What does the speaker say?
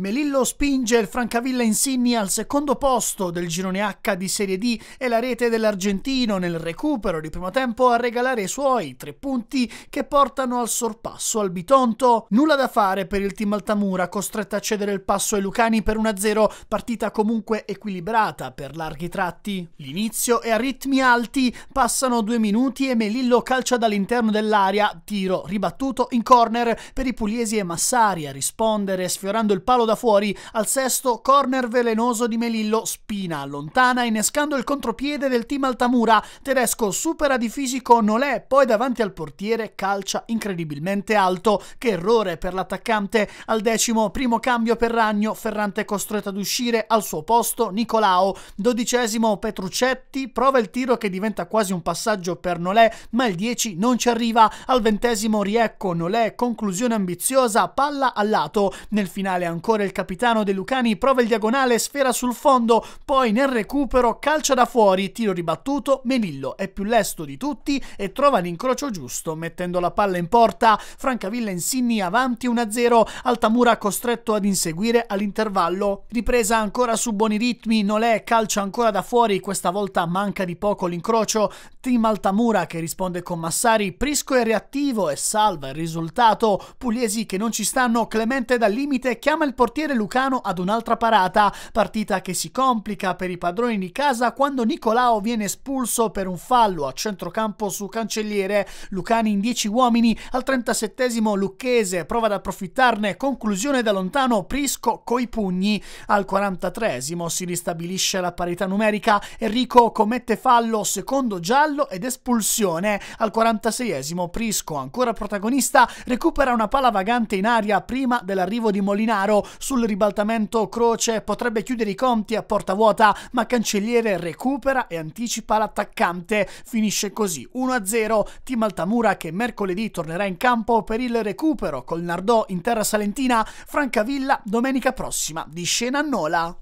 Melillo spinge il Francavilla Insigni al secondo posto del girone H di Serie D e la rete dell'Argentino nel recupero di primo tempo a regalare i suoi tre punti che portano al sorpasso al Bitonto. Nulla da fare per il team Altamura, costretto a cedere il passo ai Lucani per 1-0, partita comunque equilibrata per larghi tratti. L'inizio è a ritmi alti, passano due minuti e Melillo calcia dall'interno dell'area, tiro ribattuto in corner per i pugliesi e Massari a rispondere sfiorando il palo da fuori. Al sesto, corner velenoso di Melillo, Spina allontana innescando il contropiede del team Altamura. Tedesco supera di fisico Nolè, poi davanti al portiere calcia incredibilmente alto. Che errore per l'attaccante. Al decimo, primo cambio per Ragno, Ferrante costretto ad uscire, al suo posto Nicolao. Dodicesimo, Petruccetti prova il tiro che diventa quasi un passaggio per Nolè, ma il 10 non ci arriva. Al ventesimo, Riecco Nolè, conclusione ambiziosa, palla al lato. Nel finale ancora errore il capitano De Lucani prova il diagonale, sfera sul fondo, poi nel recupero calcia da fuori, tiro ribattuto, Melillo è più lesto di tutti e trova l'incrocio giusto mettendo la palla in porta, Francavilla Insigni avanti 1-0, Altamura costretto ad inseguire all'intervallo, ripresa ancora su buoni ritmi, Nolè calcia ancora da fuori, questa volta manca di poco l'incrocio, Team Altamura che risponde con Massari, Prisco è reattivo e salva il risultato, Pugliesi che non ci stanno, Clemente dal limite chiama il portiere Lucano ad un'altra parata, partita che si complica per i padroni di casa quando Nicolao viene espulso per un fallo a centrocampo su Cancelliere, Lucani in 10 uomini, al 37 Lucchese prova ad approfittarne, conclusione da lontano Prisco coi pugni, al 43 si ristabilisce la parità numerica, Enrico commette fallo, secondo giallo, fallo ed espulsione al 46esimo Prisco, ancora protagonista, recupera una palla vagante in aria prima dell'arrivo di Molinaro sul ribaltamento Croce potrebbe chiudere i conti a porta vuota, ma Cancelliere recupera e anticipa l'attaccante. Finisce così 1-0. Team Altamura che mercoledì tornerà in campo per il recupero col Nardò in terra salentina, Francavilla domenica prossima di Scena Nola.